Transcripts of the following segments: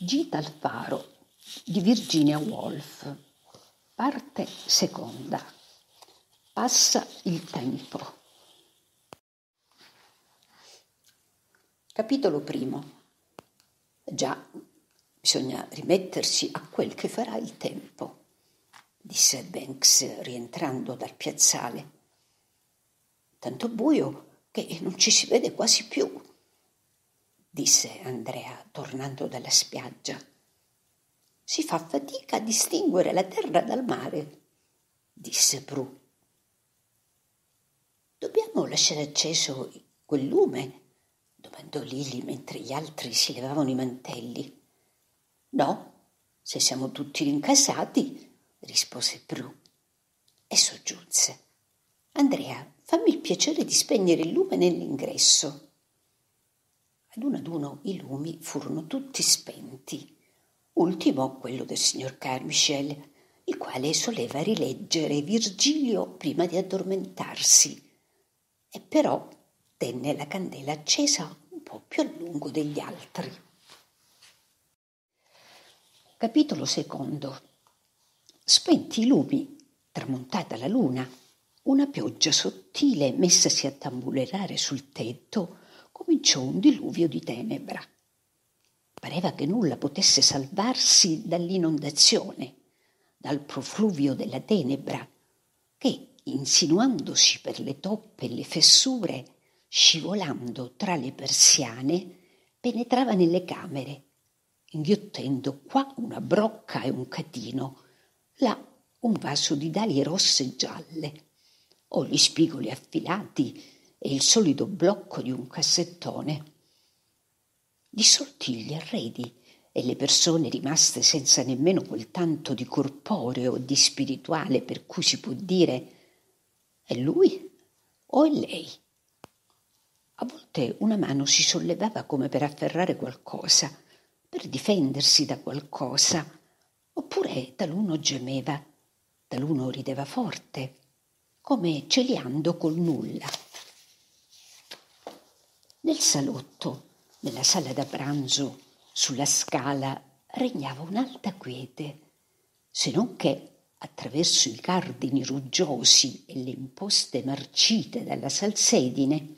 Gita Alfaro di Virginia Woolf, parte seconda. Passa il tempo. Capitolo primo. Già, bisogna rimettersi a quel che farà il tempo, disse Banks rientrando dal piazzale. Tanto buio che non ci si vede quasi più disse Andrea tornando dalla spiaggia. Si fa fatica a distinguere la terra dal mare, disse Prue. Dobbiamo lasciare acceso quel lume? domandò Lili mentre gli altri si levavano i mantelli. No, se siamo tutti rincasati, rispose Prue. E soggiunse. Andrea, fammi il piacere di spegnere il lume nell'ingresso. Ad uno ad uno i lumi furono tutti spenti, ultimo quello del signor Carmichel, il quale soleva rileggere Virgilio prima di addormentarsi, e però tenne la candela accesa un po' più a lungo degli altri. Capitolo secondo. Spenti i lumi, tramontata la luna, una pioggia sottile messasi a tamburellare sul tetto cominciò un diluvio di tenebra. Pareva che nulla potesse salvarsi dall'inondazione, dal profluvio della tenebra, che, insinuandosi per le toppe e le fessure, scivolando tra le persiane, penetrava nelle camere, inghiottendo qua una brocca e un catino, là un vaso di dalie rosse e gialle, o oh, gli spigoli affilati e il solido blocco di un cassettone. Di sortigli arredi e le persone rimaste senza nemmeno quel tanto di corporeo o di spirituale per cui si può dire è lui o è lei. A volte una mano si sollevava come per afferrare qualcosa, per difendersi da qualcosa, oppure taluno gemeva, taluno rideva forte, come celiando col nulla. Nel salotto, nella sala da pranzo, sulla scala, regnava un'alta quiete, se non che attraverso i cardini ruggiosi e le imposte marcite dalla salsedine,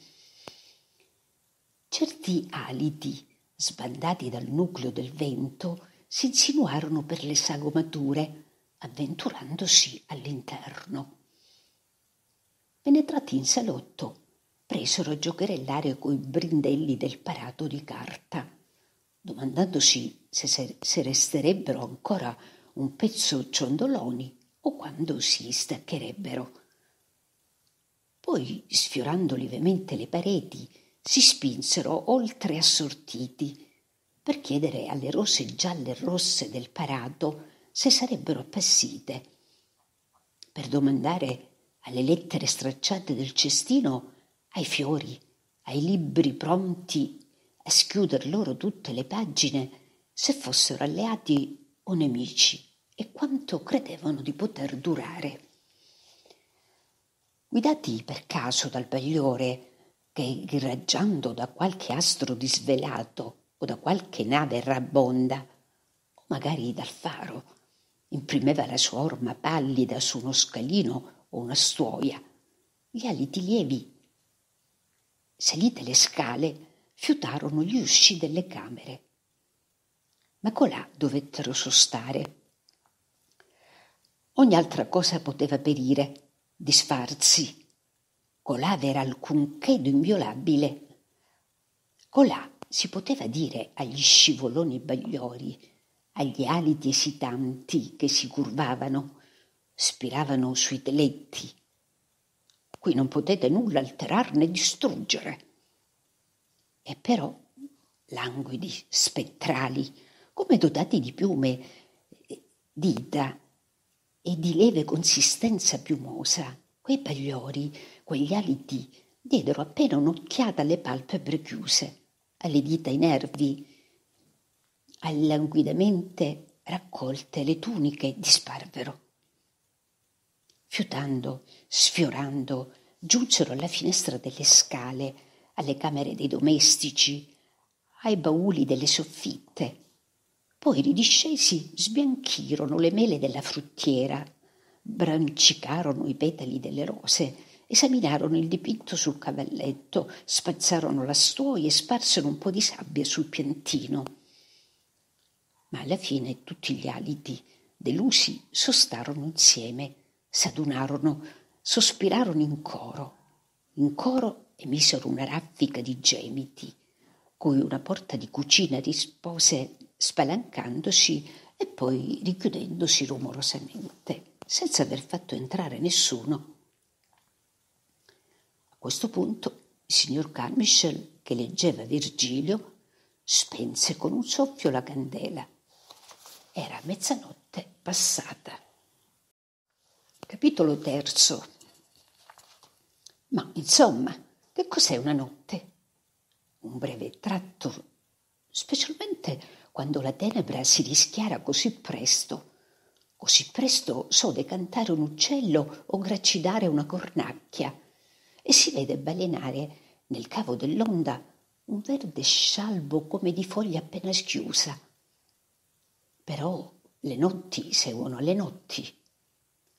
certi aliti, sbandati dal nucleo del vento, si insinuarono per le sagomature, avventurandosi all'interno. Penetrati in salotto, presero a giocherellario coi brindelli del parato di carta, domandandosi se, se resterebbero ancora un pezzo ciondoloni o quando si staccherebbero. Poi, sfiorando lievemente le pareti, si spinsero oltre assortiti per chiedere alle rose gialle e rosse del parato se sarebbero appassite, per domandare alle lettere stracciate del cestino ai fiori, ai libri pronti a schiuder loro tutte le pagine, se fossero alleati o nemici, e quanto credevano di poter durare. Guidati per caso dal bagliore, che irraggiando da qualche astro disvelato o da qualche nave rabbonda, o magari dal faro, imprimeva la sua orma pallida su uno scalino o una stuoia, gli aliti lievi Salite le scale, fiutarono gli usci delle camere. Ma colà dovettero sostare. Ogni altra cosa poteva perire, disfarsi. Colà v'era alcunché d'inviolabile. Colà si poteva dire agli scivoloni bagliori, agli aliti esitanti che si curvavano, spiravano sui teletti, Qui non potete nulla alterare né distruggere. E però languidi, spettrali, come dotati di piume, dita e di leve consistenza piumosa, quei pagliori, quegli aliti, diedero appena un'occhiata alle palpebre chiuse, alle dita inervi, alle languidamente raccolte le tuniche disparvero fiutando, sfiorando, giunsero alla finestra delle scale, alle camere dei domestici, ai bauli delle soffitte. Poi ridiscesi sbianchirono le mele della fruttiera, brancicarono i petali delle rose, esaminarono il dipinto sul cavalletto, spazzarono la stuoia e sparsero un po' di sabbia sul piantino. Ma alla fine tutti gli aliti, delusi, sostarono insieme s'adunarono, sospirarono in coro, in coro emisero una raffica di gemiti, cui una porta di cucina rispose spalancandosi e poi richiudendosi rumorosamente, senza aver fatto entrare nessuno. A questo punto il signor Carmichael, che leggeva Virgilio, spense con un soffio la candela. Era mezzanotte passata. Capitolo terzo. Ma insomma, che cos'è una notte? Un breve tratto, specialmente quando la tenebra si rischiara così presto. Così presto so decantare un uccello o gracidare una cornacchia e si vede balenare nel cavo dell'onda un verde scialbo come di foglia appena schiusa. Però le notti seguono le notti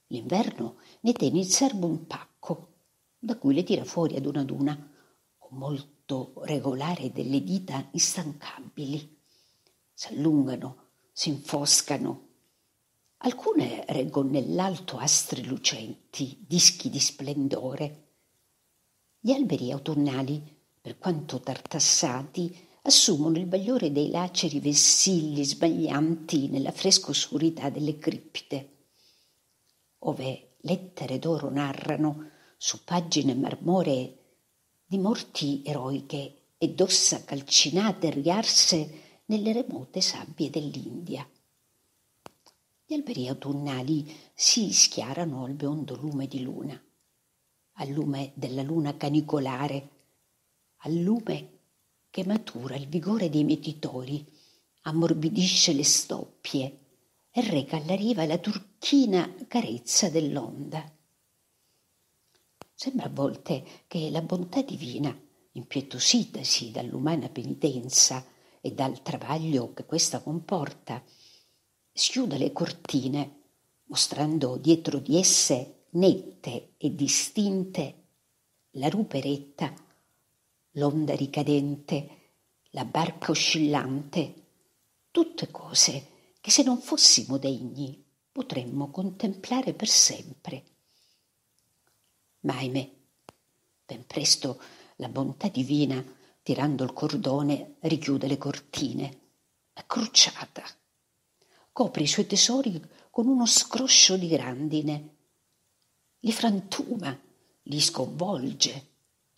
L'inverno ne tiene in serbo un pacco, da cui le tira fuori ad una ad una, con molto regolare delle dita instancabili. S'allungano, si infoscano. Alcune reggono nell'alto astri lucenti, dischi di splendore. Gli alberi autunnali, per quanto tartassati, assumono il bagliore dei laceri vessilli sbaglianti nella fresca oscurità delle cripte ove lettere d'oro narrano su pagine marmoree di morti eroiche e d'ossa calcinate riarse nelle remote sabbie dell'India. Gli alberi autunnali si schiarano al biondo lume di luna, al lume della luna canicolare, al lume che matura il vigore dei mietitori, ammorbidisce le stoppie, e reca alla riva la turchina carezza dell'onda. Sembra a volte che la bontà divina, impietositasi dall'umana penitenza e dal travaglio che questa comporta, schiuda le cortine, mostrando dietro di esse nette e distinte la ruperetta, l'onda ricadente, la barca oscillante, tutte cose che se non fossimo degni potremmo contemplare per sempre. Ma ahimè, ben presto la bontà divina, tirando il cordone, richiude le cortine, accrucciata, copre i suoi tesori con uno scroscio di grandine, li frantuma, li sconvolge,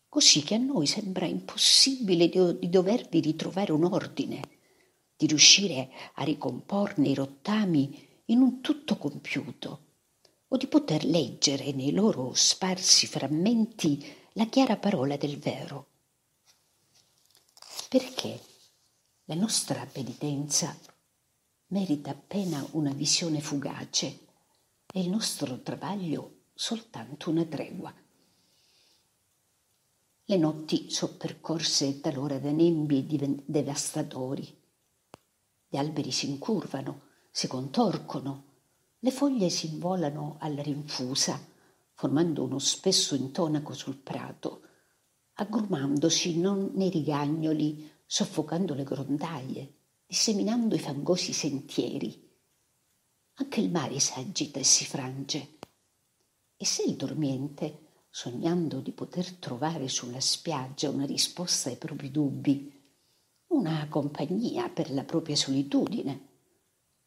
così che a noi sembra impossibile di, dovervi ritrovare un ordine di riuscire a ricomporne i rottami in un tutto compiuto, o di poter leggere nei loro sparsi frammenti la chiara parola del vero. Perché la nostra penitenza merita appena una visione fugace e il nostro travaglio soltanto una tregua. Le notti sono percorse talora da nembi devastatori, gli alberi si incurvano, si contorcono, le foglie si involano alla rinfusa, formando uno spesso intonaco sul prato, aggrumandosi non nei rigagnoli, soffocando le grondaie, disseminando i fangosi sentieri. Anche il mare si agita e si frange. E se il dormiente, sognando di poter trovare sulla spiaggia una risposta ai propri dubbi, una compagnia per la propria solitudine.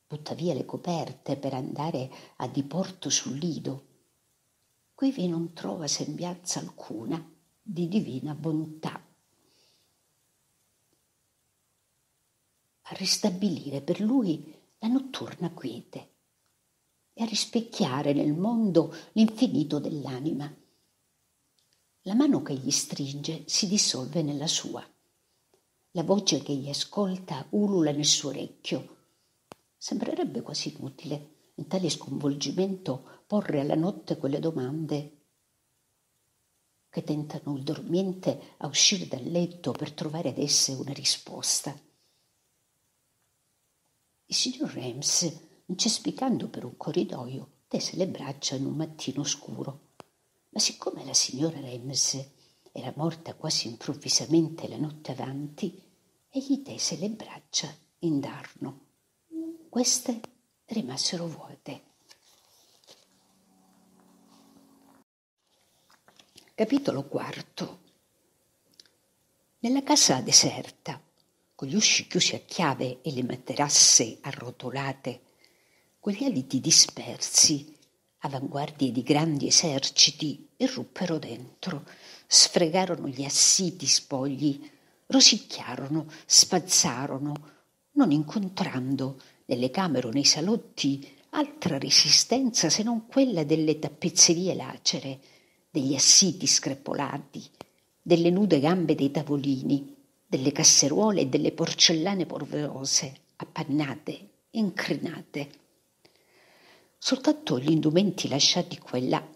Butta via le coperte per andare a diporto sul lido. Quivi non trova sembianza alcuna di divina bontà. A ristabilire per lui la notturna quiete e a rispecchiare nel mondo l'infinito dell'anima. La mano che gli stringe si dissolve nella sua la voce che egli ascolta ulula nel suo orecchio. Sembrerebbe quasi inutile, in tale sconvolgimento, porre alla notte quelle domande che tentano il dormiente a uscire dal letto per trovare ad esse una risposta. Il signor Rems, incespicando per un corridoio, tese le braccia in un mattino scuro. Ma siccome la signora Rems era morta quasi improvvisamente la notte avanti e gli tese le braccia indarno. Queste rimasero vuote. Capitolo quarto. Nella casa deserta, con gli usci chiusi a chiave e le materasse arrotolate, con gli aliti dispersi, avanguardie di grandi eserciti irruppero dentro, sfregarono gli assiti spogli, rosicchiarono, spazzarono, non incontrando nelle camere o nei salotti altra resistenza se non quella delle tappezzerie lacere, degli assiti screpolati, delle nude gambe dei tavolini, delle casseruole e delle porcellane polverose, appannate, incrinate. Soltanto gli indumenti lasciati qua e là,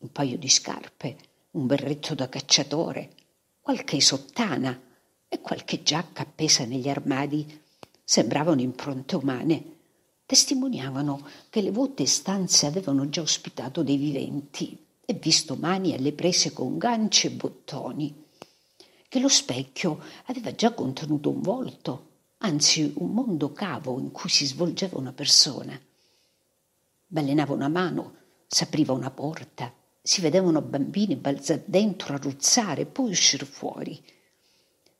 un paio di scarpe, un berretto da cacciatore, qualche sottana e qualche giacca appesa negli armadi sembravano impronte umane. Testimoniavano che le vuote stanze avevano già ospitato dei viventi e visto mani alle prese con ganci e bottoni, che lo specchio aveva già contenuto un volto, anzi un mondo cavo in cui si svolgeva una persona. Balenava una mano, s'apriva una porta, si vedevano bambini dentro ruzzare e poi uscire fuori.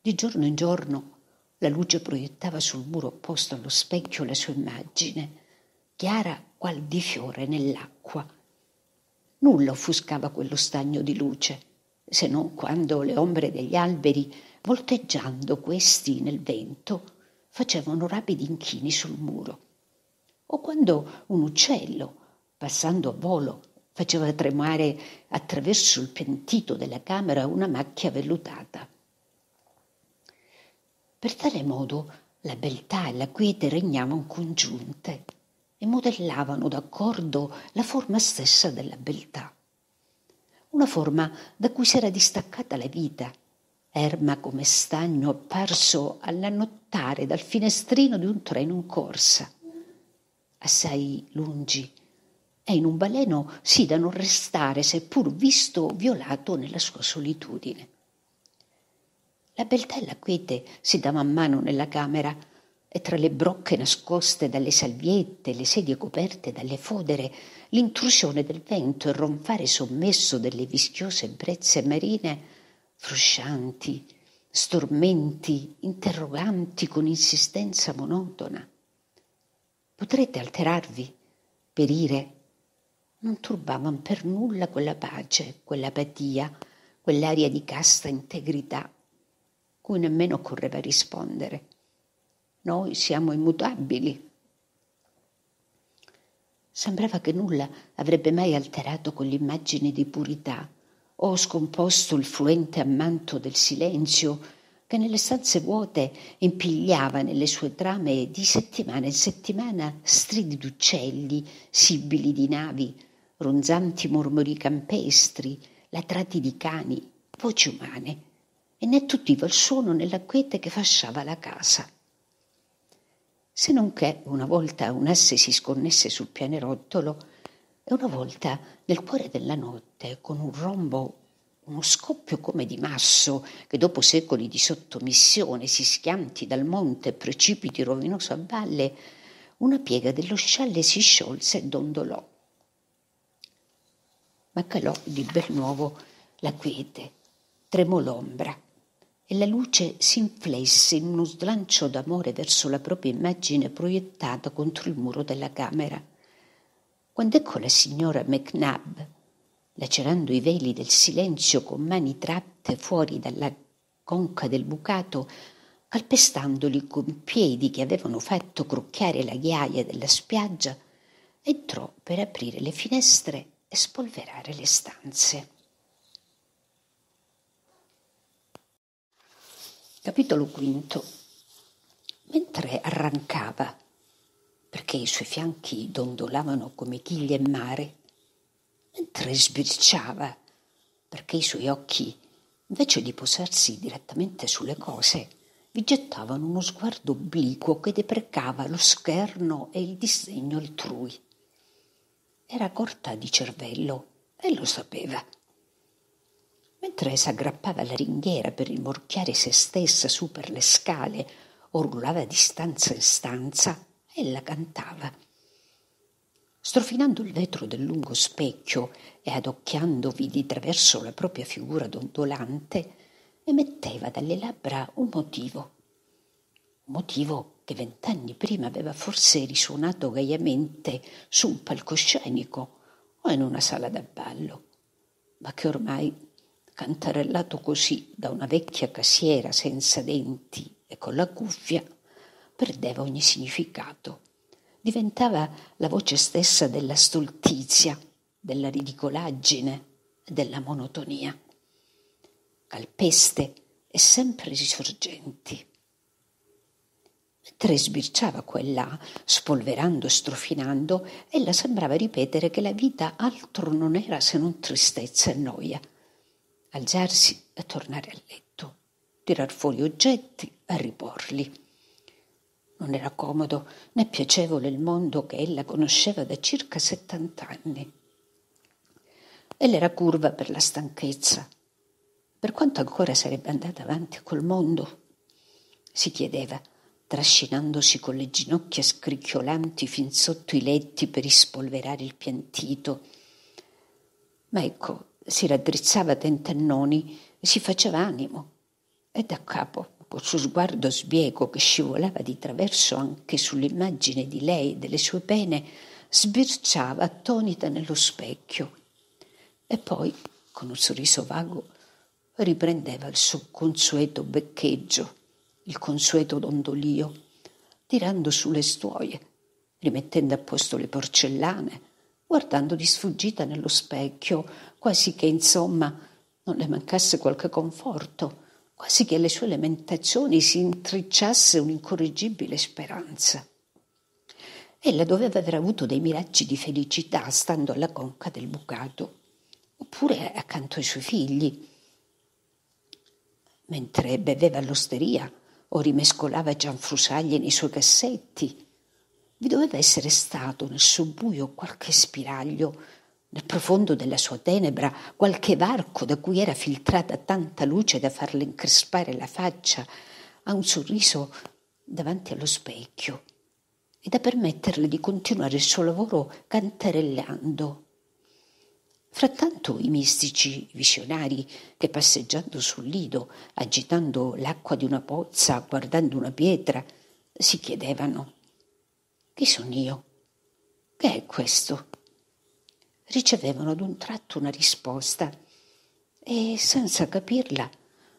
Di giorno in giorno la luce proiettava sul muro opposto allo specchio la sua immagine, chiara qual di fiore nell'acqua. Nulla offuscava quello stagno di luce, se non quando le ombre degli alberi, volteggiando questi nel vento, facevano rapidi inchini sul muro, o quando un uccello, passando a volo, faceva tremare attraverso il pentito della camera una macchia vellutata. Per tale modo la beltà e la quiete regnavano congiunte e modellavano d'accordo la forma stessa della beltà. Una forma da cui si era distaccata la vita, erma come stagno apparso all'annottare dal finestrino di un treno in corsa. Assai lungi, e in un baleno sì da non restare, seppur visto o violato, nella sua solitudine. La beltà e la quiete si dà man mano nella camera e tra le brocche nascoste dalle salviette, le sedie coperte dalle fodere, l'intrusione del vento e il ronfare sommesso delle vischiose brezze marine, fruscianti, stormenti, interroganti con insistenza monotona. Potrete alterarvi, perire, non turbavano per nulla quella pace, quell'apatia, quell'aria di casta integrità cui nemmeno occorreva rispondere. Noi siamo immutabili. Sembrava che nulla avrebbe mai alterato quell'immagine di purità o scomposto il fluente ammanto del silenzio che nelle stanze vuote impigliava nelle sue trame di settimana in settimana stridi d'uccelli, sibili di navi, ronzanti mormori campestri, latrati di cani, voci umane, e ne attutiva il suono nella quiete che fasciava la casa. Se non che una volta un asse si sconnesse sul pianerottolo e una volta nel cuore della notte, con un rombo, uno scoppio come di masso, che dopo secoli di sottomissione si schianti dal monte e precipiti rovinoso a valle, una piega dello scialle si sciolse e dondolò ma calò di bel nuovo la quiete, tremò l'ombra e la luce si inflesse in uno slancio d'amore verso la propria immagine proiettata contro il muro della camera. Quando ecco la signora McNabb, lacerando i veli del silenzio con mani tratte fuori dalla conca del bucato, calpestandoli con piedi che avevano fatto crocchiare la ghiaia della spiaggia, entrò per aprire le finestre e spolverare le stanze. Capitolo V. Mentre arrancava, perché i suoi fianchi dondolavano come chiglie in mare, mentre sbirciava, perché i suoi occhi, invece di posarsi direttamente sulle cose, vi gettavano uno sguardo obliquo che deprecava lo scherno e il disegno altrui era corta di cervello e lo sapeva. Mentre s'aggrappava alla ringhiera per rimorchiare se stessa su per le scale o rullava di stanza in stanza, ella cantava. Strofinando il vetro del lungo specchio e adocchiandovi di traverso la propria figura dondolante, emetteva dalle labbra un motivo, un motivo che vent'anni prima aveva forse risuonato gaiamente su un palcoscenico o in una sala da ballo, ma che ormai, cantarellato così da una vecchia casiera senza denti e con la cuffia, perdeva ogni significato. Diventava la voce stessa della stoltizia, della ridicolaggine, e della monotonia. Calpeste e sempre risorgenti Mentre sbirciava qua e là, spolverando e strofinando, ella sembrava ripetere che la vita altro non era se non tristezza e noia. Alzarsi e tornare a letto, tirar fuori oggetti e riporli. Non era comodo né piacevole il mondo che ella conosceva da circa 70 anni. Ella era curva per la stanchezza. Per quanto ancora sarebbe andata avanti col mondo? Si chiedeva trascinandosi con le ginocchia scricchiolanti fin sotto i letti per rispolverare il piantito. Ma ecco, si raddrizzava tentennoni e si faceva animo. E da capo, col suo sguardo sbieco che scivolava di traverso anche sull'immagine di lei e delle sue pene, sbirciava attonita nello specchio. E poi, con un sorriso vago, riprendeva il suo consueto beccheggio il consueto dondolio, tirando su le stuoie, rimettendo a posto le porcellane, guardando di sfuggita nello specchio, quasi che insomma non le mancasse qualche conforto, quasi che alle sue lamentazioni si intrecciasse un'incorreggibile speranza. Ella doveva aver avuto dei miracci di felicità stando alla conca del bucato, oppure accanto ai suoi figli, mentre beveva all'osteria o rimescolava Gianfrusaglie nei suoi cassetti. Vi doveva essere stato nel suo buio qualche spiraglio, nel profondo della sua tenebra, qualche varco da cui era filtrata tanta luce da farle increspare la faccia a un sorriso davanti allo specchio e da permetterle di continuare il suo lavoro canterellando. Frattanto i mistici visionari che passeggiando sul lido, agitando l'acqua di una pozza, guardando una pietra, si chiedevano Chi sono io? Che è questo? Ricevevano ad un tratto una risposta e senza capirla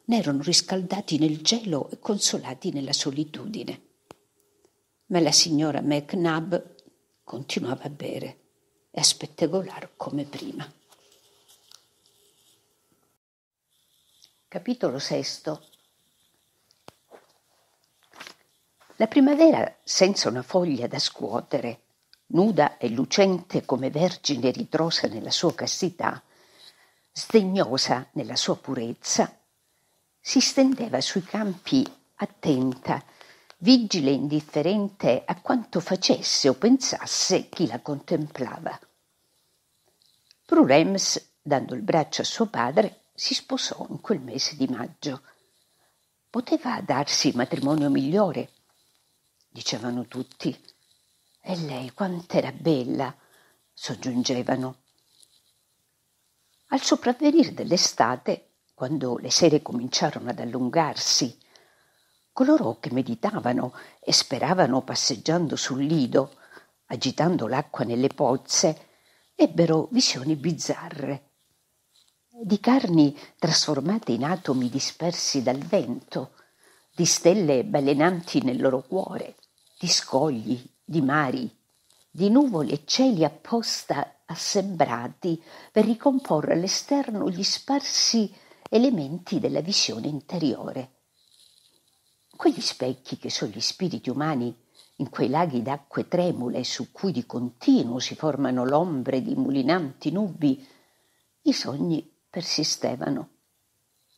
ne erano riscaldati nel gelo e consolati nella solitudine. Ma la signora McNabb continuava a bere e a spettegolar come prima. Capitolo VI La primavera senza una foglia da scuotere, nuda e lucente come vergine ritrosa nella sua castità, sdegnosa nella sua purezza, si stendeva sui campi attenta, vigile e indifferente a quanto facesse o pensasse chi la contemplava. Prurems, dando il braccio a suo padre, si sposò in quel mese di maggio. Poteva darsi matrimonio migliore, dicevano tutti. E lei quant'era bella, soggiungevano. Al sopravvenire dell'estate, quando le sere cominciarono ad allungarsi, coloro che meditavano e speravano passeggiando sul lido, agitando l'acqua nelle pozze, ebbero visioni bizzarre di carni trasformate in atomi dispersi dal vento, di stelle balenanti nel loro cuore, di scogli, di mari, di nuvole e cieli apposta assembrati per ricomporre all'esterno gli sparsi elementi della visione interiore. Quegli specchi che sono gli spiriti umani in quei laghi d'acque tremule su cui di continuo si formano l'ombre di mulinanti nubi, i sogni persistevano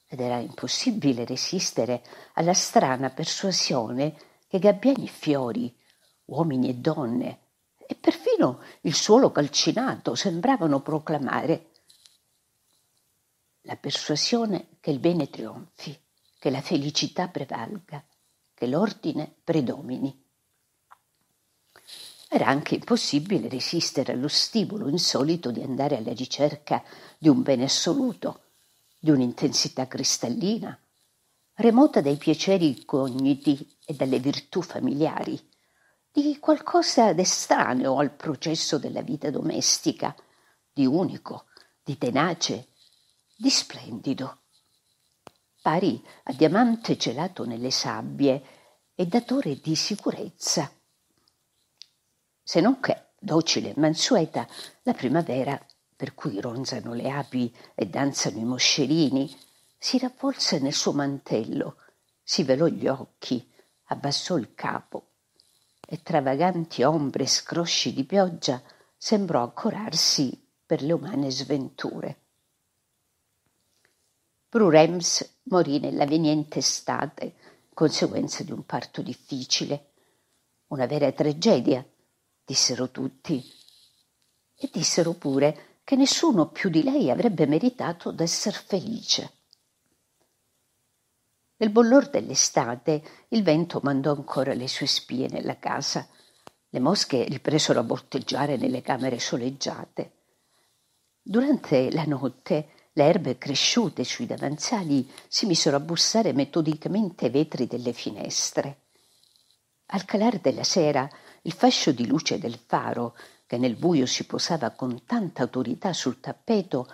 ed era impossibile resistere alla strana persuasione che gabbiani e fiori, uomini e donne, e perfino il suolo calcinato sembravano proclamare. La persuasione che il bene trionfi, che la felicità prevalga, che l'ordine predomini. Era anche impossibile resistere allo stimolo insolito di andare alla ricerca di un bene assoluto, di un'intensità cristallina, remota dai piaceri cogniti e dalle virtù familiari, di qualcosa d'estraneo al processo della vita domestica, di unico, di tenace, di splendido. Pari a diamante gelato nelle sabbie e datore di sicurezza se non che, docile e mansueta, la primavera, per cui ronzano le api e danzano i moscerini, si ravvolse nel suo mantello, si velò gli occhi, abbassò il capo e tra vaganti ombre e scrosci di pioggia sembrò accorarsi per le umane sventure. Brurems morì nella veniente estate, conseguenza di un parto difficile, una vera tragedia dissero tutti. E dissero pure che nessuno più di lei avrebbe meritato d'esser felice. Nel bollor dell'estate il vento mandò ancora le sue spie nella casa. Le mosche ripresero a botteggiare nelle camere soleggiate. Durante la notte le erbe cresciute sui davanzali si misero a bussare metodicamente ai vetri delle finestre. Al calar della sera il fascio di luce del faro, che nel buio si posava con tanta autorità sul tappeto,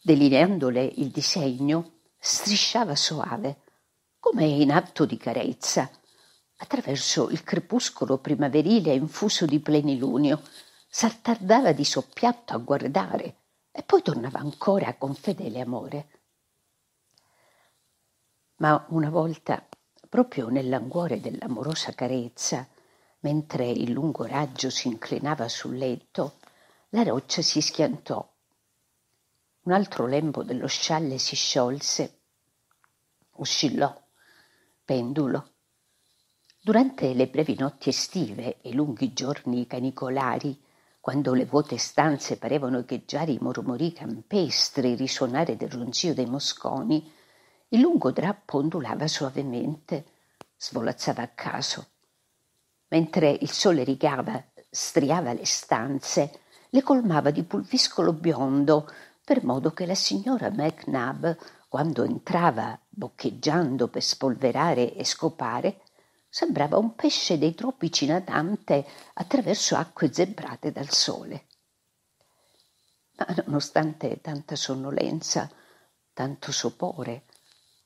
delineandole il disegno, strisciava soave, come in atto di carezza, attraverso il crepuscolo primaverile infuso di plenilunio, s'attardava di soppiatto a guardare e poi tornava ancora con fedele amore. Ma una volta, proprio nell'anguore dell'amorosa carezza, Mentre il lungo raggio si inclinava sul letto, la roccia si schiantò. Un altro lembo dello scialle si sciolse, oscillò, pendulo. Durante le brevi notti estive e i lunghi giorni canicolari, quando le vuote stanze parevano echeggiare i mormori campestri, risuonare del ronzio dei mosconi, il lungo drappo ondulava suavemente, svolazzava a caso, mentre il sole rigava, striava le stanze, le colmava di pulviscolo biondo, per modo che la signora McNabb, quando entrava boccheggiando per spolverare e scopare, sembrava un pesce dei tropici nadante attraverso acque zebrate dal sole. Ma nonostante tanta sonnolenza, tanto sopore,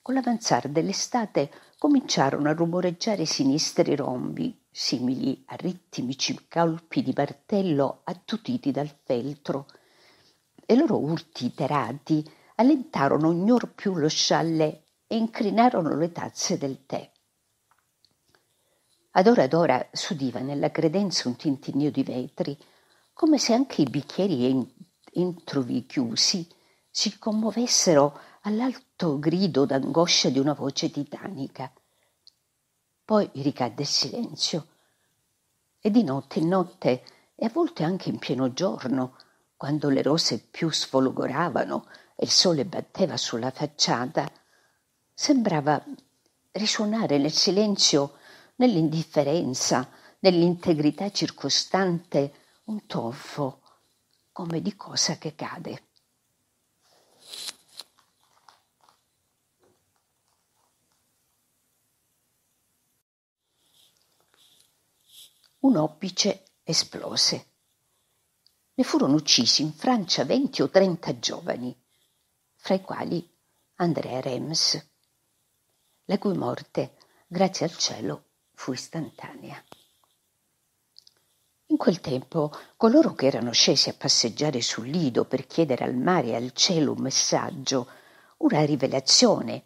con l'avanzare dell'estate cominciarono a rumoreggiare sinistri rombi, simili a ritmici colpi di martello attutiti dal feltro. E loro urti tarati allentarono ognor più lo scialle e incrinarono le tazze del tè. Ad ora ad ora s'udiva nella credenza un tintinnio di vetri, come se anche i bicchieri entrovi chiusi si commuovessero all'alto grido d'angoscia di una voce titanica. Poi ricadde il silenzio. E di notte in notte, e a volte anche in pieno giorno, quando le rose più sfolgoravano e il sole batteva sulla facciata, sembrava risuonare nel silenzio, nell'indifferenza, nell'integrità circostante, un tonfo come di cosa che cade. un oppice esplose. Ne furono uccisi in Francia venti o trenta giovani, fra i quali Andrea Rems, la cui morte, grazie al cielo, fu istantanea. In quel tempo coloro che erano scesi a passeggiare sul Lido per chiedere al mare e al cielo un messaggio, una rivelazione,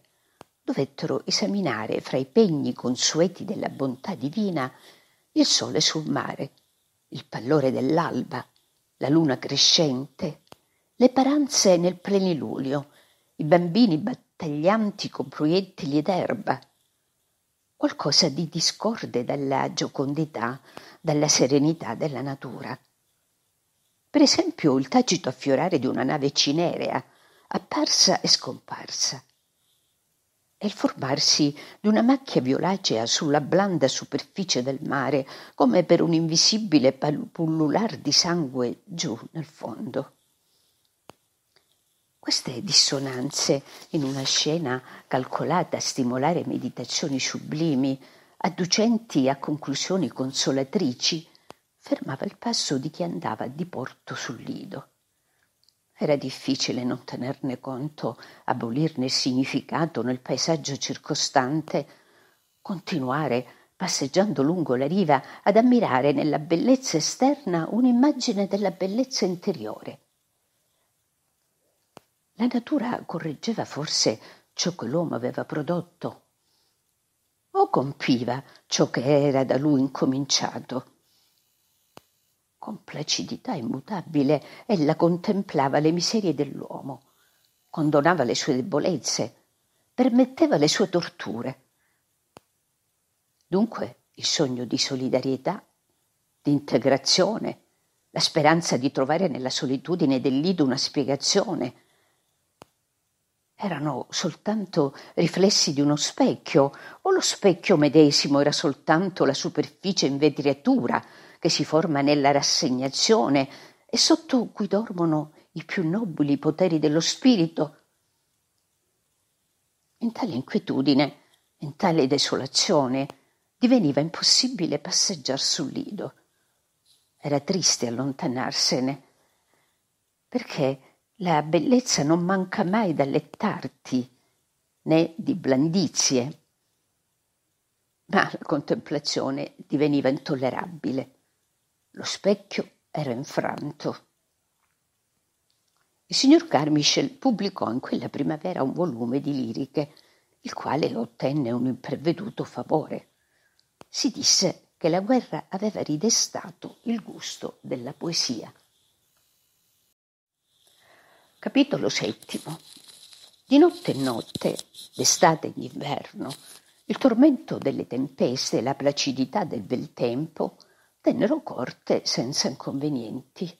dovettero esaminare fra i pegni consueti della bontà divina il sole sul mare, il pallore dell'alba, la luna crescente, le paranze nel plenilunio, i bambini battaglianti con proiettili d'erba. Qualcosa di discorde dalla giocondità, dalla serenità della natura. Per esempio il tacito affiorare di una nave cinerea, apparsa e scomparsa e il formarsi di una macchia violacea sulla blanda superficie del mare, come per un invisibile pullular di sangue giù nel fondo. Queste dissonanze, in una scena calcolata a stimolare meditazioni sublimi, adducenti a conclusioni consolatrici, fermava il passo di chi andava di porto sul lido. Era difficile non tenerne conto, abolirne il significato nel paesaggio circostante, continuare, passeggiando lungo la riva, ad ammirare nella bellezza esterna un'immagine della bellezza interiore. La natura correggeva forse ciò che l'uomo aveva prodotto o compiva ciò che era da lui incominciato con placidità immutabile ella contemplava le miserie dell'uomo, condonava le sue debolezze, permetteva le sue torture. Dunque il sogno di solidarietà, di integrazione, la speranza di trovare nella solitudine dell'Ido una spiegazione, erano soltanto riflessi di uno specchio, o lo specchio medesimo era soltanto la superficie in vetriatura che si forma nella rassegnazione e sotto cui dormono i più nobili poteri dello spirito. In tale inquietudine, in tale desolazione, diveniva impossibile passeggiar sul lido. Era triste allontanarsene, perché la bellezza non manca mai d'allettarti né di blandizie, ma la contemplazione diveniva intollerabile. Lo specchio era infranto. Il signor Carmichel pubblicò in quella primavera un volume di liriche, il quale ottenne un impreveduto favore. Si disse che la guerra aveva ridestato il gusto della poesia. Capitolo VII. Di notte e notte, d'estate in inverno, il tormento delle tempeste e la placidità del bel tempo – tennero corte senza inconvenienti.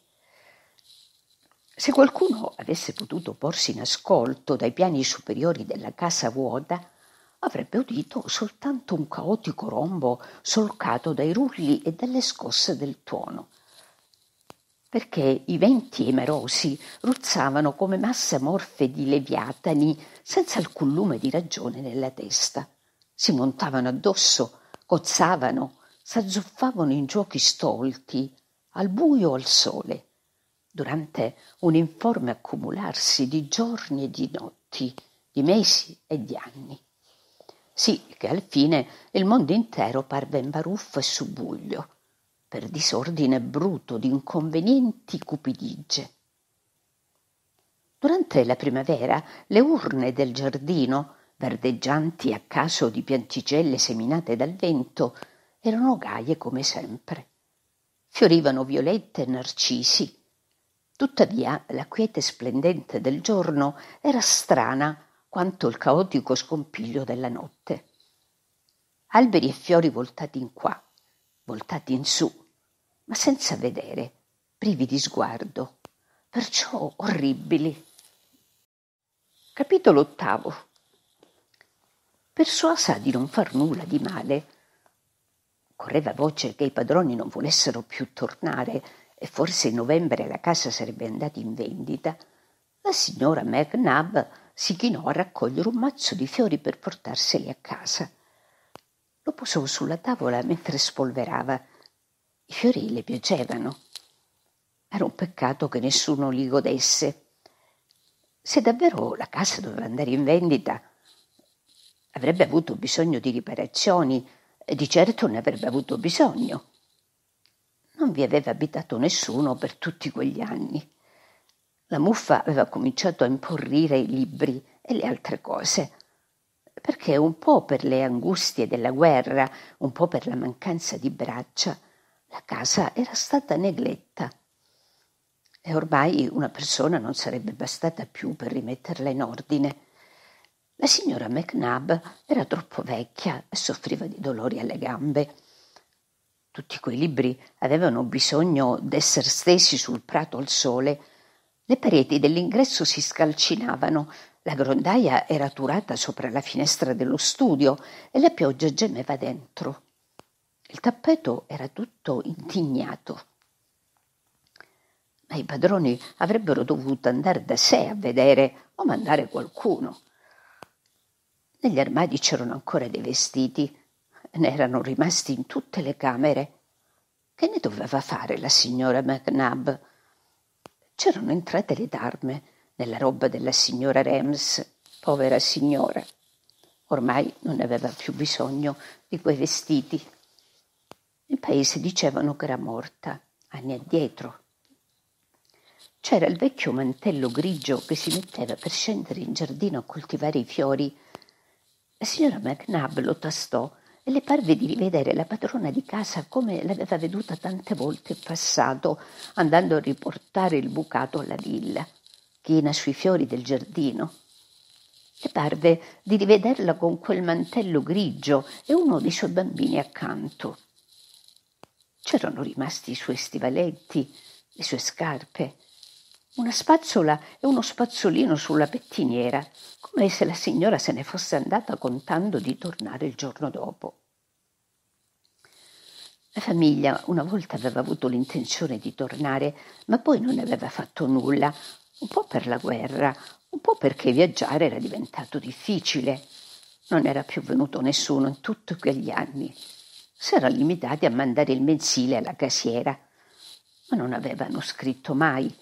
Se qualcuno avesse potuto porsi in ascolto dai piani superiori della casa vuota, avrebbe udito soltanto un caotico rombo solcato dai rulli e dalle scosse del tuono, perché i venti emerosi ruzzavano come masse morfe di leviatani senza alcun lume di ragione nella testa. Si montavano addosso, cozzavano, s'azzuffavano in giochi stolti, al buio o al sole, durante un informe accumularsi di giorni e di notti, di mesi e di anni. Sì che al fine il mondo intero parve in baruffo e subbuglio, per disordine bruto di inconvenienti cupidigie. Durante la primavera le urne del giardino, verdeggianti a caso di pianticelle seminate dal vento, erano gaie come sempre. Fiorivano violette e narcisi. Tuttavia la quiete splendente del giorno era strana quanto il caotico scompiglio della notte. Alberi e fiori voltati in qua, voltati in su, ma senza vedere, privi di sguardo, perciò orribili. Capitolo ottavo. Persuasa di non far nulla di male, Correva voce che i padroni non volessero più tornare e forse in novembre la casa sarebbe andata in vendita. La signora McNab si chinò a raccogliere un mazzo di fiori per portarseli a casa. Lo posò sulla tavola mentre spolverava. I fiori le piacevano. Era un peccato che nessuno li godesse. Se davvero la casa doveva andare in vendita, avrebbe avuto bisogno di riparazioni di certo ne avrebbe avuto bisogno. Non vi aveva abitato nessuno per tutti quegli anni. La muffa aveva cominciato a imporrire i libri e le altre cose, perché un po' per le angustie della guerra, un po' per la mancanza di braccia, la casa era stata negletta. E ormai una persona non sarebbe bastata più per rimetterla in ordine. La signora McNab era troppo vecchia e soffriva di dolori alle gambe. Tutti quei libri avevano bisogno d'essere stesi sul prato al sole. Le pareti dell'ingresso si scalcinavano, la grondaia era turata sopra la finestra dello studio e la pioggia gemeva dentro. Il tappeto era tutto intignato. Ma i padroni avrebbero dovuto andare da sé a vedere o mandare qualcuno. Negli armadi c'erano ancora dei vestiti, ne erano rimasti in tutte le camere. Che ne doveva fare la signora McNab? C'erano entrate le darme nella roba della signora Rems, povera signora. Ormai non aveva più bisogno di quei vestiti. Nel paese dicevano che era morta, anni addietro. C'era il vecchio mantello grigio che si metteva per scendere in giardino a coltivare i fiori la signora McNabb lo tastò e le parve di rivedere la padrona di casa come l'aveva veduta tante volte in passato, andando a riportare il bucato alla villa, china sui fiori del giardino. Le parve di rivederla con quel mantello grigio e uno dei suoi bambini accanto. C'erano rimasti i suoi stivaletti, le sue scarpe, una spazzola e uno spazzolino sulla pettiniera, come se la signora se ne fosse andata contando di tornare il giorno dopo. La famiglia una volta aveva avuto l'intenzione di tornare, ma poi non aveva fatto nulla, un po' per la guerra, un po' perché viaggiare era diventato difficile. Non era più venuto nessuno in tutti quegli anni. Si S'era limitati a mandare il mensile alla casiera, ma non avevano scritto mai,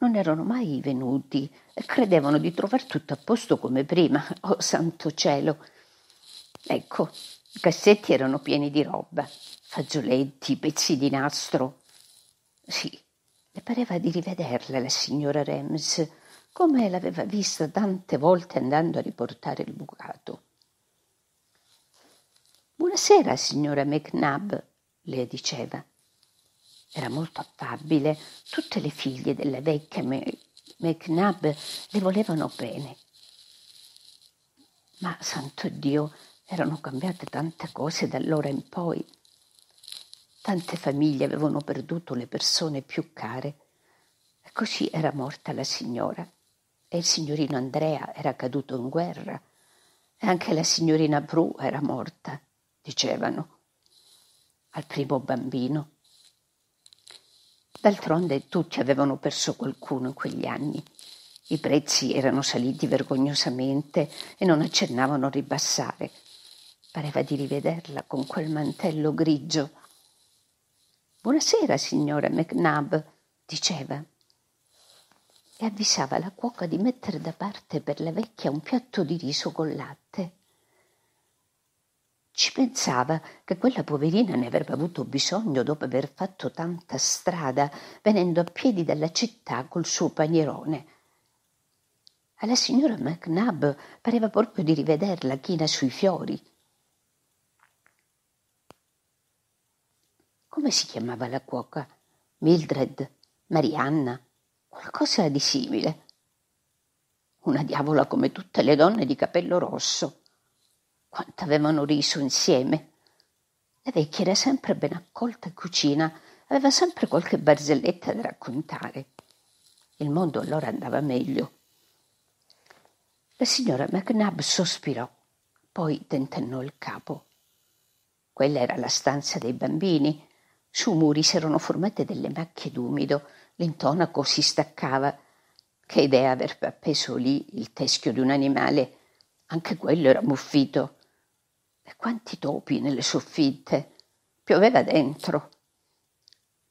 non erano mai venuti e credevano di trovar tutto a posto come prima. Oh santo cielo! Ecco, i cassetti erano pieni di roba, fazzoletti, pezzi di nastro. Sì, le pareva di rivederla la signora Rems, come l'aveva vista tante volte andando a riportare il bucato. Buonasera, signora McNabb, le diceva. Era molto affabile, tutte le figlie della vecchia McNabb le volevano bene. Ma, santo Dio, erano cambiate tante cose da allora in poi. Tante famiglie avevano perduto le persone più care. E così era morta la signora. E il signorino Andrea era caduto in guerra. E anche la signorina Bru era morta, dicevano. Al primo bambino D'altronde tutti avevano perso qualcuno in quegli anni. I prezzi erano saliti vergognosamente e non accennavano a ribassare. Pareva di rivederla con quel mantello grigio. Buonasera, signora McNabb, diceva. E avvisava la cuoca di mettere da parte per la vecchia un piatto di riso col latte. Ci pensava che quella poverina ne avrebbe avuto bisogno dopo aver fatto tanta strada, venendo a piedi dalla città col suo panierone. Alla signora McNabb pareva proprio di rivederla china sui fiori. Come si chiamava la cuoca? Mildred? Marianna? Qualcosa di simile. Una diavola come tutte le donne di capello rosso. Quanto avevano riso insieme. La vecchia era sempre ben accolta in cucina, aveva sempre qualche barzelletta da raccontare. Il mondo allora andava meglio. La signora McNab sospirò, poi tentennò il capo. Quella era la stanza dei bambini. Su muri si erano formate delle macchie d'umido, l'intonaco si staccava. Che idea aver appeso lì il teschio di un animale. Anche quello era muffito. E quanti topi nelle soffitte! Pioveva dentro.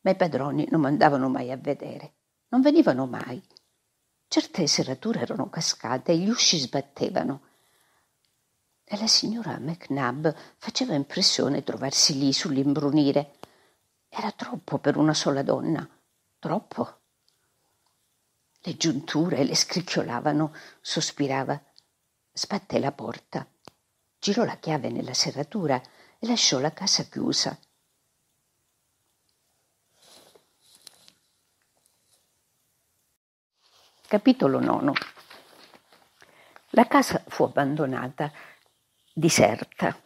Ma i padroni non mandavano mai a vedere, non venivano mai. Certe serrature erano cascate e gli usci sbattevano. E la signora McNabb faceva impressione trovarsi lì sull'imbrunire. Era troppo per una sola donna, troppo. Le giunture le scricchiolavano, sospirava, sbatté la porta girò la chiave nella serratura e lasciò la casa chiusa. Capitolo 9 La casa fu abbandonata, diserta.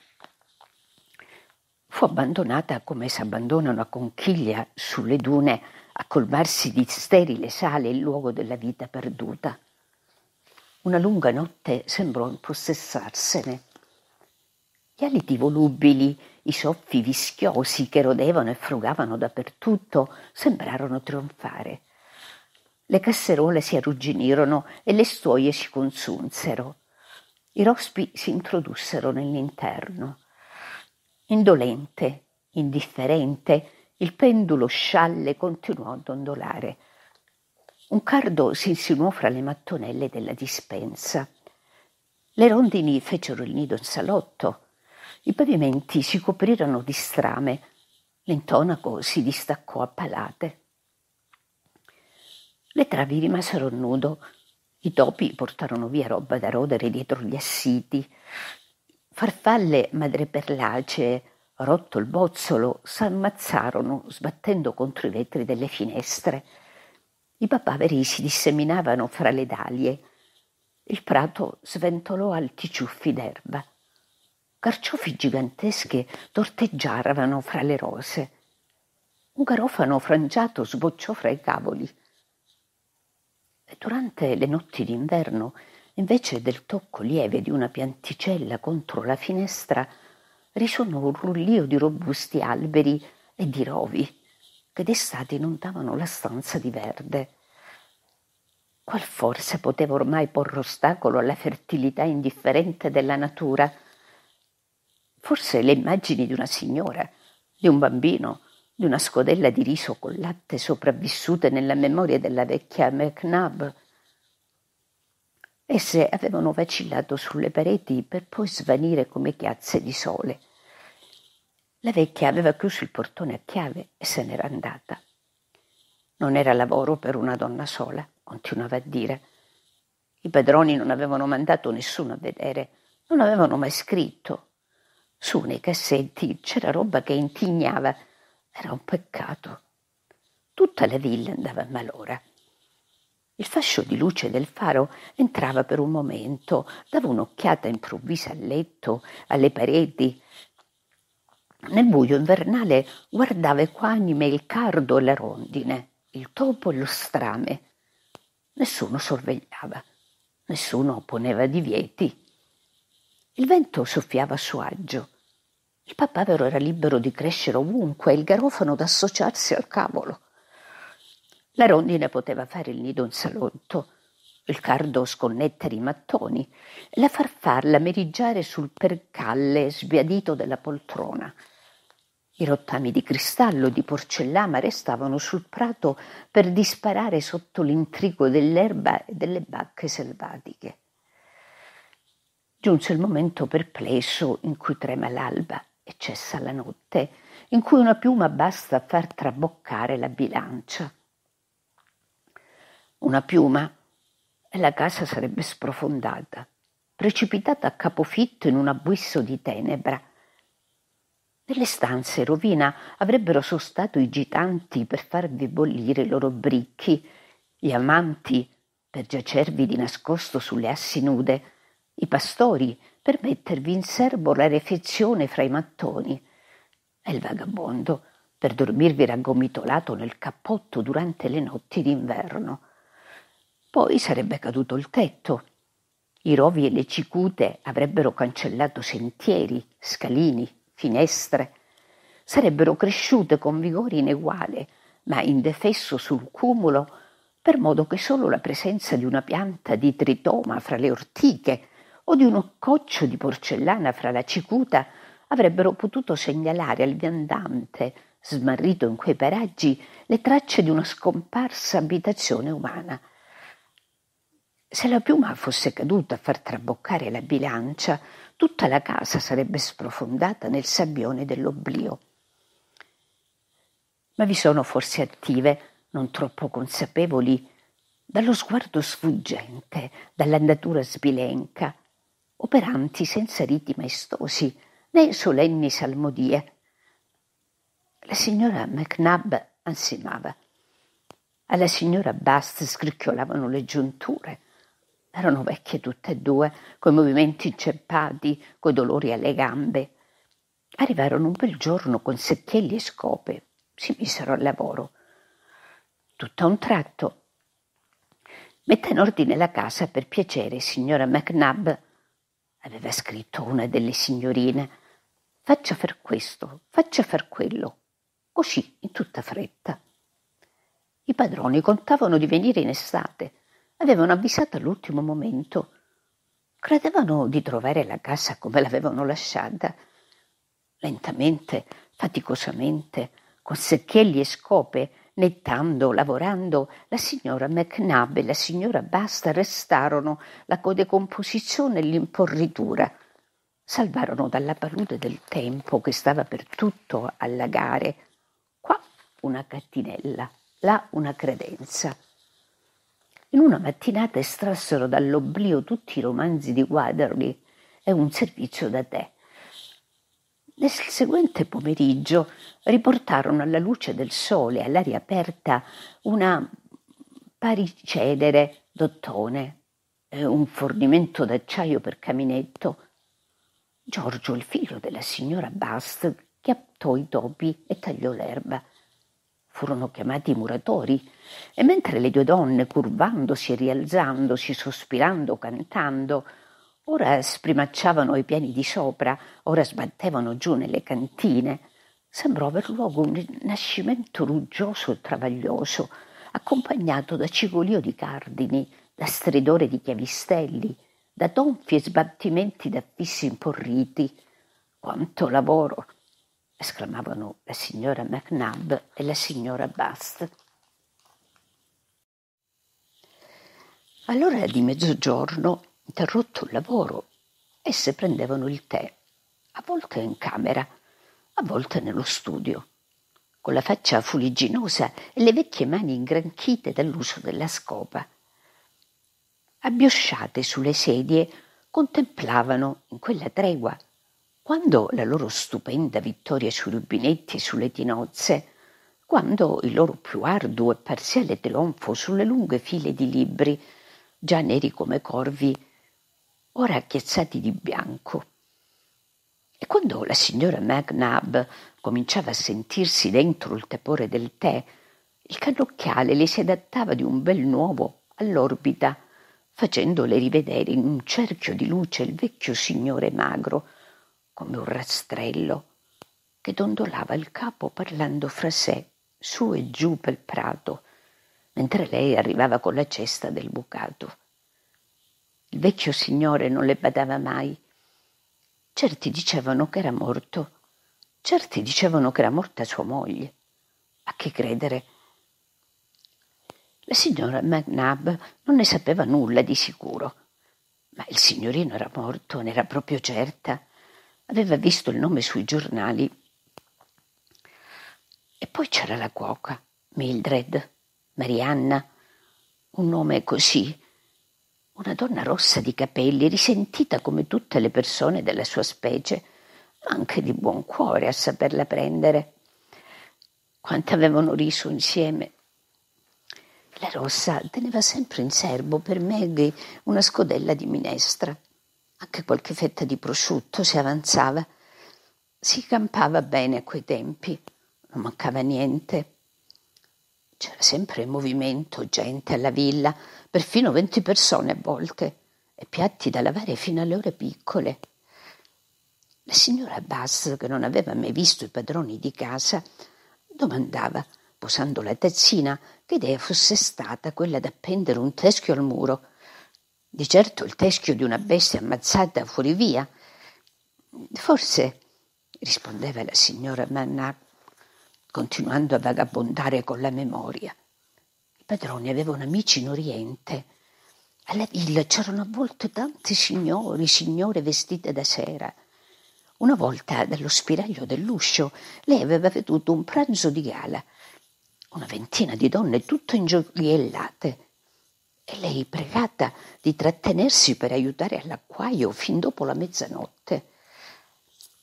Fu abbandonata come si abbandona una conchiglia sulle dune a colmarsi di sterile sale il luogo della vita perduta. Una lunga notte sembrò impossessarsene gli aliti volubili, i soffi vischiosi che rodevano e frugavano dappertutto, sembrarono trionfare. Le casserole si arrugginirono e le stuoie si consunsero. I rospi si introdussero nell'interno. Indolente, indifferente, il pendulo scialle continuò a dondolare. Un cardo si insinuò fra le mattonelle della dispensa. Le rondini fecero il nido in salotto, i pavimenti si coprirono di strame, l'intonaco si distaccò a palate. Le travi rimasero nudo, i topi portarono via roba da rodere dietro gli assiti, farfalle madreperlacee, rotto il bozzolo, s'ammazzarono sbattendo contro i vetri delle finestre. I papaveri si disseminavano fra le dalie. Il prato sventolò alti ciuffi d'erba carciofi giganteschi torteggiavano fra le rose. Un garofano frangiato sbocciò fra i cavoli. E durante le notti d'inverno, invece del tocco lieve di una pianticella contro la finestra, risuonò un rullio di robusti alberi e di rovi che d'estate inondavano la stanza di verde. Qual forse poteva ormai porre ostacolo alla fertilità indifferente della natura? forse le immagini di una signora, di un bambino, di una scodella di riso col latte sopravvissute nella memoria della vecchia McNabb. Esse avevano vacillato sulle pareti per poi svanire come chiazze di sole. La vecchia aveva chiuso il portone a chiave e se n'era andata. Non era lavoro per una donna sola, continuava a dire. I padroni non avevano mandato nessuno a vedere, non avevano mai scritto, su nei cassetti c'era roba che intignava. Era un peccato. Tutta la villa andava a malora. Il fascio di luce del faro entrava per un momento, dava un'occhiata improvvisa al letto, alle pareti. Nel buio invernale guardava equanime il cardo e la rondine, il topo e lo strame. Nessuno sorvegliava, nessuno poneva divieti. Il vento soffiava a suo agio, il papavero era libero di crescere ovunque, il garofano d'associarsi al cavolo. La rondine poteva fare il nido in salotto, il cardo sconnettere i mattoni, la farfalla meriggiare sul percalle sbiadito della poltrona. I rottami di cristallo e di porcellama restavano sul prato per disparare sotto l'intrigo dell'erba e delle bacche selvatiche. Giunse il momento perplesso in cui trema l'alba e cessa la notte, in cui una piuma basta a far traboccare la bilancia. Una piuma e la casa sarebbe sprofondata, precipitata a capofitto in un abisso di tenebra. Nelle stanze rovina avrebbero sostato i gitanti per farvi bollire i loro bricchi, gli amanti per giacervi di nascosto sulle assi nude, i pastori per mettervi in serbo la refezione fra i mattoni. E il vagabondo, per dormirvi raggomitolato nel cappotto durante le notti d'inverno. Poi sarebbe caduto il tetto. I rovi e le cicute avrebbero cancellato sentieri, scalini, finestre. Sarebbero cresciute con vigore ineguale, ma indefesso sul cumulo, per modo che solo la presenza di una pianta di tritoma fra le ortiche o di un coccio di porcellana fra la cicuta avrebbero potuto segnalare al viandante, smarrito in quei paraggi, le tracce di una scomparsa abitazione umana. Se la piuma fosse caduta a far traboccare la bilancia, tutta la casa sarebbe sprofondata nel sabbione dell'oblio. Ma vi sono forse attive, non troppo consapevoli, dallo sguardo sfuggente, dall'andatura sbilenca, operanti senza riti maestosi né solenni salmodie. La signora McNabb ansimava. Alla signora Bast scricchiolavano le giunture. Erano vecchie tutte e due, coi movimenti inceppati, coi dolori alle gambe. Arrivarono un bel giorno con secchielli e scope. Si misero al lavoro. Tutto a un tratto. Metta in ordine la casa per piacere, signora McNabb aveva scritto una delle signorine. Faccia far questo, faccia far quello, così in tutta fretta. I padroni contavano di venire in estate, avevano avvisato all'ultimo momento. Credevano di trovare la casa come l'avevano lasciata. Lentamente, faticosamente, con secchielli e scope, Nettando, lavorando, la signora McNab e la signora Basta restarono la codecomposizione e l'imporritura. Salvarono dalla palude del tempo che stava per tutto allagare. Qua una cattinella, là una credenza. In una mattinata estrassero dall'oblio tutti i romanzi di Waterley e un servizio da tè. Nel seguente pomeriggio riportarono alla luce del sole, all'aria aperta, una paricedere d'ottone, eh, un fornimento d'acciaio per caminetto. Giorgio, il figlio della signora Bast, chiattò i topi e tagliò l'erba. Furono chiamati i muratori e mentre le due donne, curvandosi e rialzandosi, sospirando, cantando, Ora sprimacciavano i piani di sopra, ora sbattevano giù nelle cantine. Sembrò aver luogo un rinascimento ruggioso e travaglioso, accompagnato da cigolio di cardini, da stridore di chiavistelli, da tonfi e sbattimenti d'affissi imporriti. Quanto lavoro! esclamavano la signora McNabb e la signora Bast. All'ora di mezzogiorno Interrotto il lavoro, esse prendevano il tè, a volte in camera, a volte nello studio, con la faccia fuligginosa e le vecchie mani ingranchite dall'uso della scopa. Abbiosciate sulle sedie, contemplavano in quella tregua, quando la loro stupenda vittoria sui rubinetti e sulle tinozze, quando il loro più arduo e parziale trionfo sulle lunghe file di libri, già neri come corvi, ora agghiacciati di bianco. E quando la signora McNabb cominciava a sentirsi dentro il tepore del tè, il cannocchiale le si adattava di un bel nuovo all'orbita, facendole rivedere in un cerchio di luce il vecchio signore magro, come un rastrello, che dondolava il capo parlando fra sé, su e giù pel prato, mentre lei arrivava con la cesta del bucato. Il vecchio signore non le badava mai. Certi dicevano che era morto, certi dicevano che era morta sua moglie. A che credere? La signora McNabb non ne sapeva nulla di sicuro, ma il signorino era morto, ne era proprio certa. Aveva visto il nome sui giornali. E poi c'era la cuoca, Mildred, Marianna, un nome così una donna rossa di capelli, risentita come tutte le persone della sua specie, ma anche di buon cuore a saperla prendere. Quante avevano riso insieme. La rossa teneva sempre in serbo per Maggie una scodella di minestra, anche qualche fetta di prosciutto se avanzava. Si campava bene a quei tempi, non mancava niente. C'era sempre movimento, gente alla villa, perfino venti persone a volte, e piatti da lavare fino alle ore piccole. La signora Bass, che non aveva mai visto i padroni di casa, domandava, posando la tazzina, che idea fosse stata quella d'appendere un teschio al muro. Di certo il teschio di una bestia ammazzata fuori via. Forse, rispondeva la signora Mannac, continuando a vagabondare con la memoria. Il padrone aveva un amico in Oriente. Alla villa c'erano a volte tanti signori, signore vestite da sera. Una volta dallo spiraglio dell'uscio lei aveva veduto un pranzo di gala, una ventina di donne tutte ingioiellate. E lei pregata di trattenersi per aiutare all'acquaio fin dopo la mezzanotte.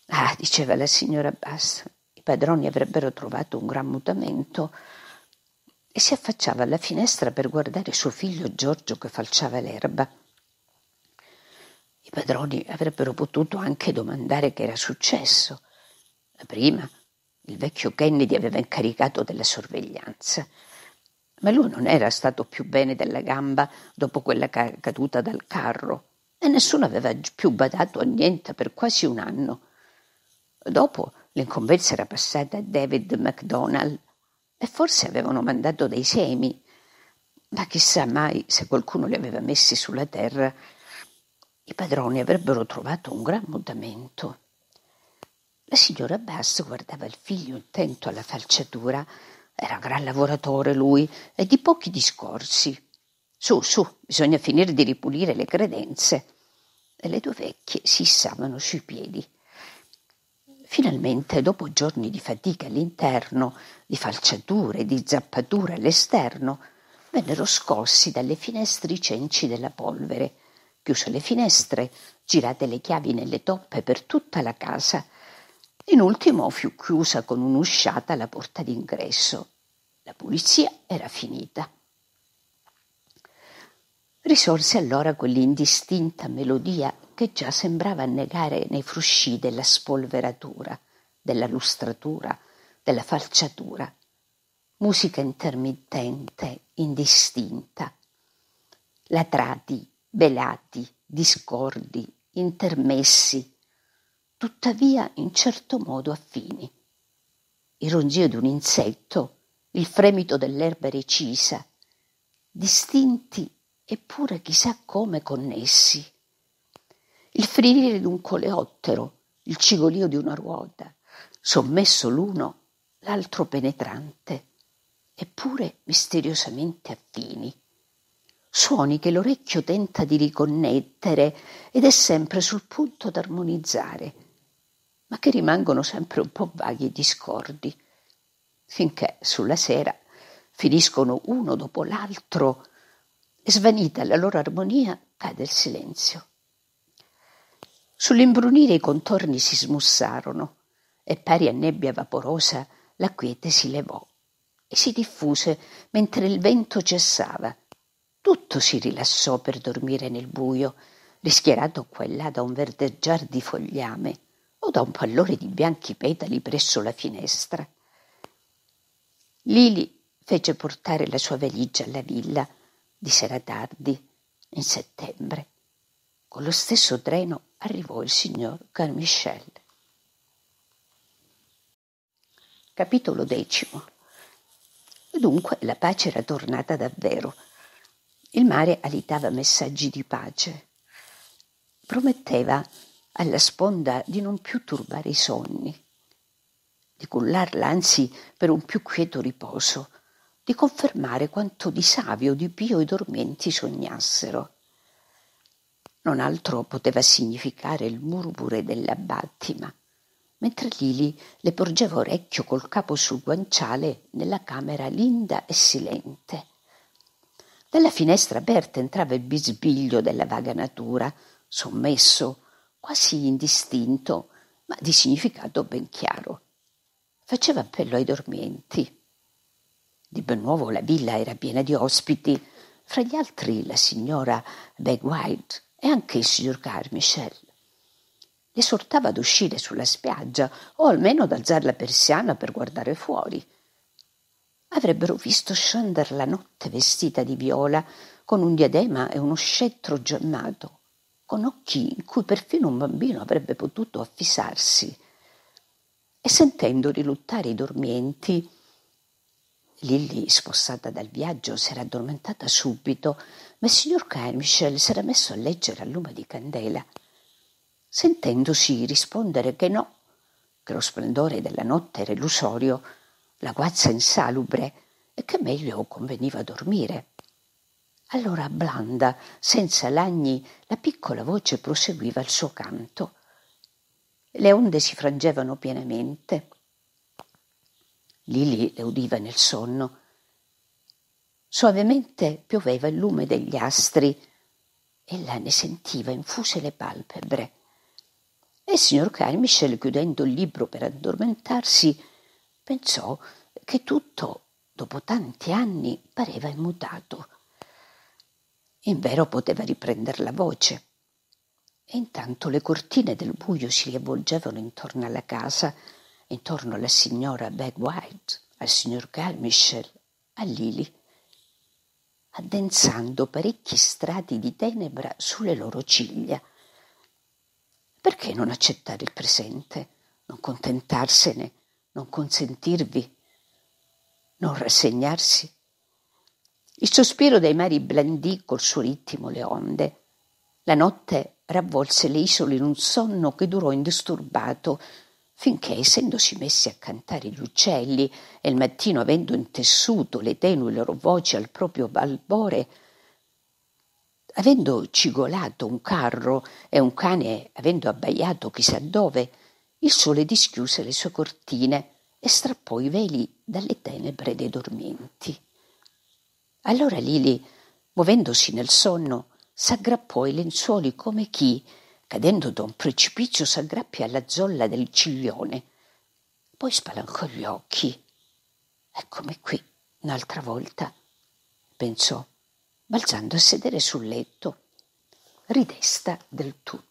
Ah, diceva la signora Bass, i padroni avrebbero trovato un gran mutamento e si affacciava alla finestra per guardare suo figlio Giorgio che falciava l'erba. I padroni avrebbero potuto anche domandare che era successo. La prima, il vecchio Kennedy aveva incaricato della sorveglianza, ma lui non era stato più bene della gamba dopo quella caduta dal carro e nessuno aveva più badato a niente per quasi un anno. Dopo L'incombenza era passata a David MacDonald e forse avevano mandato dei semi, ma chissà mai se qualcuno li aveva messi sulla terra, i padroni avrebbero trovato un gran mutamento. La signora Bass guardava il figlio intento alla falciatura, era gran lavoratore lui e di pochi discorsi. Su, su, bisogna finire di ripulire le credenze. E le due vecchie si issavano sui piedi. Finalmente, dopo giorni di fatica all'interno, di falciature, di zappature all'esterno, vennero scossi dalle finestre i cenci della polvere. Chiuse le finestre, girate le chiavi nelle toppe per tutta la casa. In ultimo fu chiusa con un'usciata la porta d'ingresso. La pulizia era finita. Risorse allora quell'indistinta melodia che già sembrava annegare nei frusci della spolveratura, della lustratura, della falciatura. Musica intermittente, indistinta. Latrati, velati, discordi, intermessi, tuttavia in certo modo affini. Il ronzio di un insetto, il fremito dell'erba recisa, distinti eppure chissà come connessi il fririre di un coleottero, il cigolio di una ruota, sommesso l'uno, l'altro penetrante, eppure misteriosamente affini. Suoni che l'orecchio tenta di riconnettere ed è sempre sul punto d'armonizzare, ma che rimangono sempre un po' vaghi e discordi, finché sulla sera finiscono uno dopo l'altro e svanita la loro armonia cade il silenzio. Sull'imbrunire i contorni si smussarono e pari a nebbia vaporosa la quiete si levò e si diffuse mentre il vento cessava. Tutto si rilassò per dormire nel buio, rischiarato qua e là da un verdeggiar di fogliame o da un pallore di bianchi petali presso la finestra. Lili fece portare la sua valigia alla villa di sera tardi, in settembre. Con lo stesso treno arrivò il signor Carmichel. Capitolo decimo. Dunque la pace era tornata davvero. Il mare alitava messaggi di pace. Prometteva alla sponda di non più turbare i sonni, di cullarla anzi per un più quieto riposo, di confermare quanto di savio, di pio i dormienti sognassero. Non altro poteva significare il murmure della battima, mentre Lili le porgeva orecchio col capo sul guanciale nella camera linda e silente. Dalla finestra aperta entrava il bisbiglio della vaga natura, sommesso, quasi indistinto, ma di significato ben chiaro. Faceva appello ai dormienti. Di ben nuovo la villa era piena di ospiti, fra gli altri la signora Begwide, e anche il signor Carmichael. Esortava ad uscire sulla spiaggia o almeno ad alzare la persiana per guardare fuori. Avrebbero visto scendere la notte vestita di viola, con un diadema e uno scettro gemmato, con occhi in cui perfino un bambino avrebbe potuto affisarsi. E sentendo riluttare i dormienti, Lilli, spossata dal viaggio, si era addormentata subito ma il signor Carmichael s'era messo a leggere a lume di candela, sentendosi rispondere che no, che lo splendore della notte era illusorio, la guazza insalubre e che meglio conveniva dormire. Allora blanda, senza lagni, la piccola voce proseguiva il suo canto. Le onde si frangevano pienamente. Lili le udiva nel sonno Soavemente pioveva il lume degli astri. Ella ne sentiva infuse le palpebre. E il signor Carmichael, chiudendo il libro per addormentarsi, pensò che tutto, dopo tanti anni, pareva immutato. Invero poteva riprender la voce. E intanto le cortine del buio si riavvolgevano intorno alla casa, intorno alla signora Bag White, al signor Carmichael, a Lily addensando parecchi strati di tenebra sulle loro ciglia. Perché non accettare il presente, non contentarsene, non consentirvi, non rassegnarsi? Il sospiro dei mari blandì col suo ritmo le onde. La notte ravvolse le isole in un sonno che durò indisturbato finché, essendosi messi a cantare gli uccelli e il mattino avendo intessuto le tenue loro voci al proprio balbore, avendo cigolato un carro e un cane avendo abbaiato chissà dove, il sole dischiuse le sue cortine e strappò i veli dalle tenebre dei dormienti. Allora Lili, muovendosi nel sonno, s'aggrappò ai lenzuoli come chi, cadendo da un precipizio s'aggrappia alla zolla del ciglione, poi spalancò gli occhi. Eccomi qui, un'altra volta, pensò, balzando a sedere sul letto, ridesta del tutto.